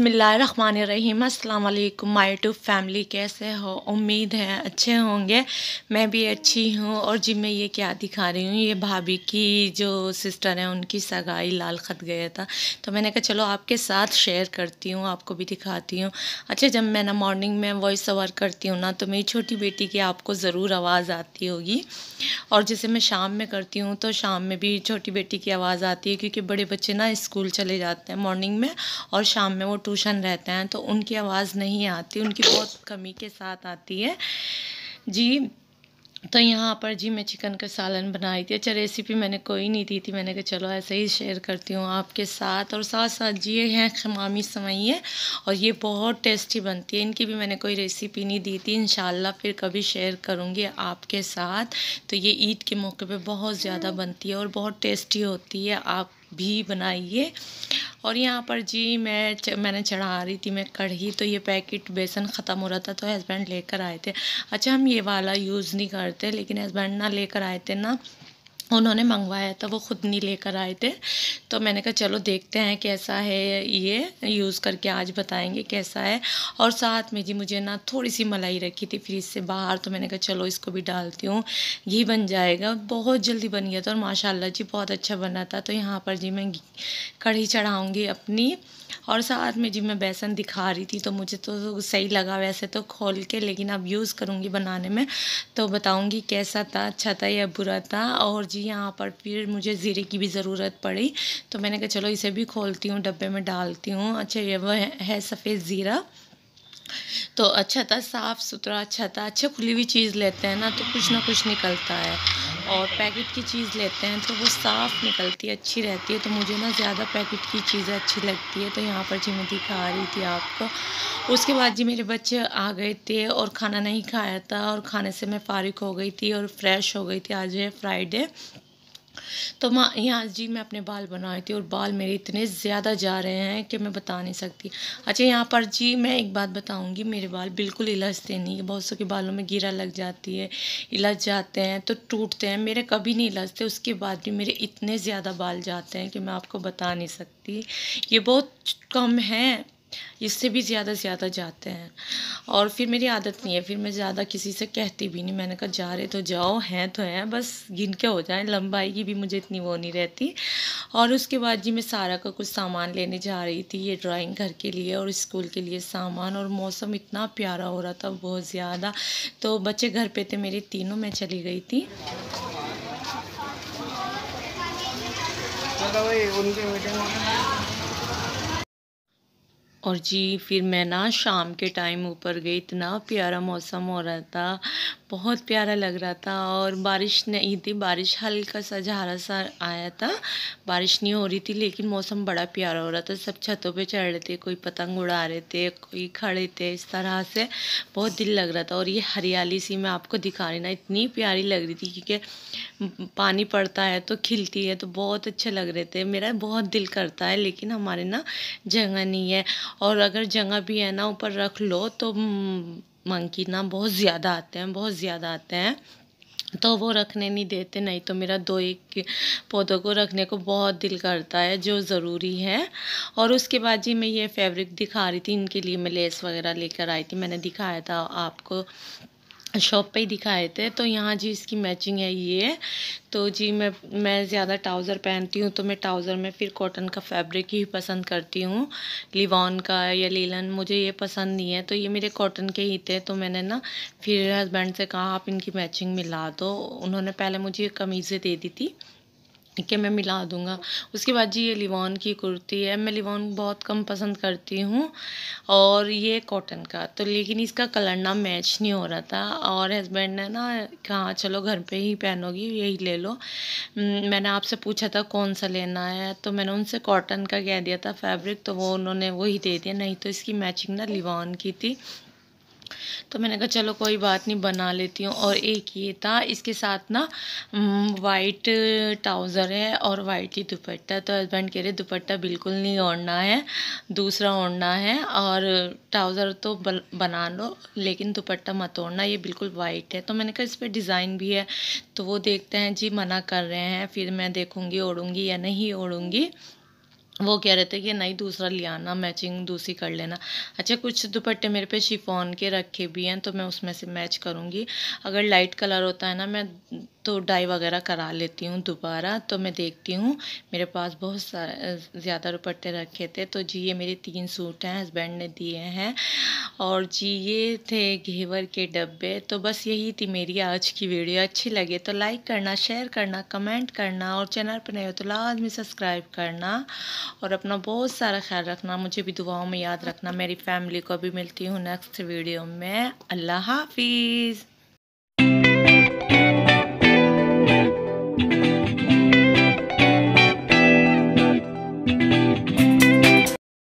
बसमीम् अल्लाम माई to family कैसे हो उम्मीद है अच्छे होंगे मैं भी अच्छी हूँ और जी मैं ये क्या दिखा रही हूँ ये भाभी की जो सिस्टर है उनकी सगाई लाल खत गया था तो मैंने कहा चलो आपके साथ शेयर करती हूँ आपको भी दिखाती हूँ अच्छा जब मैं ना मॉर्निंग में वॉइस ओवर करती हूँ ना तो मेरी छोटी बेटी की आपको ज़रूर आवाज़ आती होगी और जैसे मैं शाम में करती हूँ तो शाम में भी छोटी बेटी की आवाज़ आती है क्योंकि बड़े बच्चे ना स्कूल चले जाते हैं मॉर्निंग में और शाम में वो ट्यूशन रहते हैं तो उनकी आवाज़ नहीं आती उनकी बहुत कमी के साथ आती है जी तो यहाँ पर जी मैं चिकन का सालन बनाई थी अच्छा रेसिपी मैंने कोई नहीं दी थी मैंने कहा चलो ऐसे ही शेयर करती हूँ आपके साथ और साथ साथ जी ये हैं खमामी सवैये और ये बहुत टेस्टी बनती है इनकी भी मैंने कोई रेसिपी नहीं दी थी इन फिर कभी शेयर करूँगी आपके साथ तो ये ईद के मौके पर बहुत ज़्यादा बनती है और बहुत टेस्टी होती है आप भी बनाइए और यहाँ पर जी मैं च, मैंने चढ़ा रही थी मैं कढ़ी तो ये पैकेट बेसन ख़त्म हो रहा था तो हस्बैंड लेकर आए थे अच्छा हम ये वाला यूज़ नहीं करते लेकिन हस्बैंड ना लेकर आए थे ना उन्होंने मंगवाया था वो ख़ुद नहीं लेकर आए थे तो मैंने कहा चलो देखते हैं कैसा है ये यूज़ करके आज बताएंगे कैसा है और साथ में जी मुझे ना थोड़ी सी मलाई रखी थी फ्रिज से बाहर तो मैंने कहा चलो इसको भी डालती हूँ घी बन जाएगा बहुत जल्दी बन गया था और माशाल्लाह जी बहुत अच्छा बना था तो यहाँ पर जी मैं कढ़ी चढ़ाऊँगी अपनी और साथ में जी मैं बेसन दिखा रही थी तो मुझे तो सही लगा वैसे तो खोल के लेकिन अब यूज़ करूँगी बनाने में तो बताऊँगी कैसा था अच्छा था या बुरा था और जी जी यहाँ पर फिर मुझे ज़ीरे की भी ज़रूरत पड़ी तो मैंने कहा चलो इसे भी खोलती हूँ डब्बे में डालती हूँ अच्छा ये वह है, है सफ़ेद ज़ीरा तो अच्छा था साफ़ सुथरा अच्छा था अच्छे खुली हुई चीज़ लेते हैं ना तो कुछ ना कुछ निकलता है और पैकेट की चीज़ लेते हैं तो वो साफ़ निकलती है अच्छी रहती है तो मुझे ना ज़्यादा पैकेट की चीज़ें अच्छी लगती है तो यहाँ पर जी मैं दिखा रही थी आपको उसके बाद जी मेरे बच्चे आ गए थे और खाना नहीं खाया था और खाने से मैं फारिक हो गई थी और फ्रेश हो गई थी आज है फ्राइडे तो माँ यहाँ जी मैं अपने बाल बना रही थी और बाल मेरे इतने ज़्यादा जा रहे हैं कि मैं बता नहीं सकती अच्छा यहाँ पर जी मैं एक बात बताऊँगी मेरे बाल बिल्कुल इलजते नहीं बहुत सौ के बालों में गिरा लग जाती है इलज जाते हैं तो टूटते हैं मेरे कभी नहीं इलजते उसके बाद भी मेरे इतने ज़्यादा बाल जाते हैं कि मैं आपको बता नहीं सकती ये बहुत कम हैं इससे भी ज़्यादा ज़्यादा जाते हैं और फिर मेरी आदत नहीं है फिर मैं ज़्यादा किसी से कहती भी नहीं मैंने कहा जा रहे तो जाओ हैं तो हैं बस गिन के हो जाए लंबाई की भी मुझे इतनी वो नहीं रहती और उसके बाद जी मैं सारा का कुछ सामान लेने जा रही थी ये ड्राइंग घर के लिए और स्कूल के लिए सामान और मौसम इतना प्यारा हो रहा था बहुत ज़्यादा तो बच्चे घर पर थे मेरे तीनों मैं चली गई थी और जी फिर मैं ना शाम के टाइम ऊपर गई इतना प्यारा मौसम हो रहा था बहुत प्यारा लग रहा था और बारिश नहीं थी बारिश हल्का सा झारा सा आया था बारिश नहीं हो रही थी लेकिन मौसम बड़ा प्यारा हो रहा था सब छतों पे चढ़ रहे थे कोई पतंग उड़ा रहे थे कोई खड़े थे इस तरह से बहुत दिल लग रहा था और ये हरियाली सी मैं आपको दिखा रही ना इतनी प्यारी लग रही थी क्योंकि पानी पड़ता है तो खिलती है तो बहुत अच्छे लग रहे थे मेरा बहुत दिल करता है लेकिन हमारे ना जगह नहीं है और अगर जगह भी है ना ऊपर रख लो तो हम्म, मंकी ना बहुत ज़्यादा आते हैं बहुत ज़्यादा आते हैं तो वो रखने नहीं देते नहीं तो मेरा दो एक पौधों को रखने को बहुत दिल करता है जो ज़रूरी है और उसके बाद जी मैं ये फैब्रिक दिखा रही थी इनके लिए मैं लेस वगैरह लेकर आई थी मैंने दिखाया था आपको शॉप पे ही दिखाए थे तो यहाँ जी इसकी मैचिंग है ये तो जी मैं मैं ज़्यादा ट्राउज़र पहनती हूँ तो मैं ट्राउज़र में फिर कॉटन का फैब्रिक ही पसंद करती हूँ लिवॉन का या लीलन मुझे ये पसंद नहीं है तो ये मेरे कॉटन के ही थे तो मैंने ना फिर हस्बैंड से कहा आप इनकी मैचिंग मिला दो उन्होंने पहले मुझे कमीज़ें दे दी थी कि मैं मिला दूँगा उसके बाद जी ये लिवान की कुर्ती है मैं लिवान बहुत कम पसंद करती हूँ और ये कॉटन का तो लेकिन इसका कलर ना मैच नहीं हो रहा था और हस्बैंड ने ना कहा चलो घर पे ही पहनोगी यही ले लो मैंने आपसे पूछा था कौन सा लेना है तो मैंने उनसे कॉटन का कह दिया था फैब्रिक तो वो उन्होंने वही दे दिया नहीं तो इसकी मैचिंग ना लिवान की थी तो मैंने कहा चलो कोई बात नहीं बना लेती हूँ और एक ये था इसके साथ ना वाइट ट्राउज़र है और वाइट ही दुपट्टा तो हस्बैंड कह रहे दुपट्टा बिल्कुल नहीं ओढ़ना है दूसरा ओढ़ना है और ट्राउज़र तो बना लो लेकिन दुपट्टा मत ओढ़ना ये बिल्कुल वाइट है तो मैंने कहा इस पर डिज़ाइन भी है तो वो देखते हैं जी मना कर रहे हैं फिर मैं देखूँगी ओढ़ूँगी या नहीं ओढ़ूँगी वो कह रहे थे कि नहीं दूसरा ले आना मैचिंग दूसरी कर लेना अच्छा कुछ दुपट्टे मेरे पे शिफॉन के रखे भी हैं तो मैं उसमें से मैच करूँगी अगर लाइट कलर होता है ना मैं तो डाई वगैरह करा लेती हूँ दोबारा तो मैं देखती हूँ मेरे पास बहुत ज़्यादा दुपट्टे रखे थे तो जी ये मेरे तीन सूट हैं हस्बैंड ने दिए हैं और जी ये थे घेवर के डब्बे तो बस यही थी मेरी आज की वीडियो अच्छी लगे तो लाइक करना शेयर करना कमेंट करना और चैनल पर नहीं हो तो लाजमी सब्सक्राइब करना और अपना बहुत सारा ख्याल रखना मुझे भी दुआओं में याद रखना मेरी फैमिली को भी मिलती हूँ नेक्स्ट वीडियो में अल्लाह हाफिज़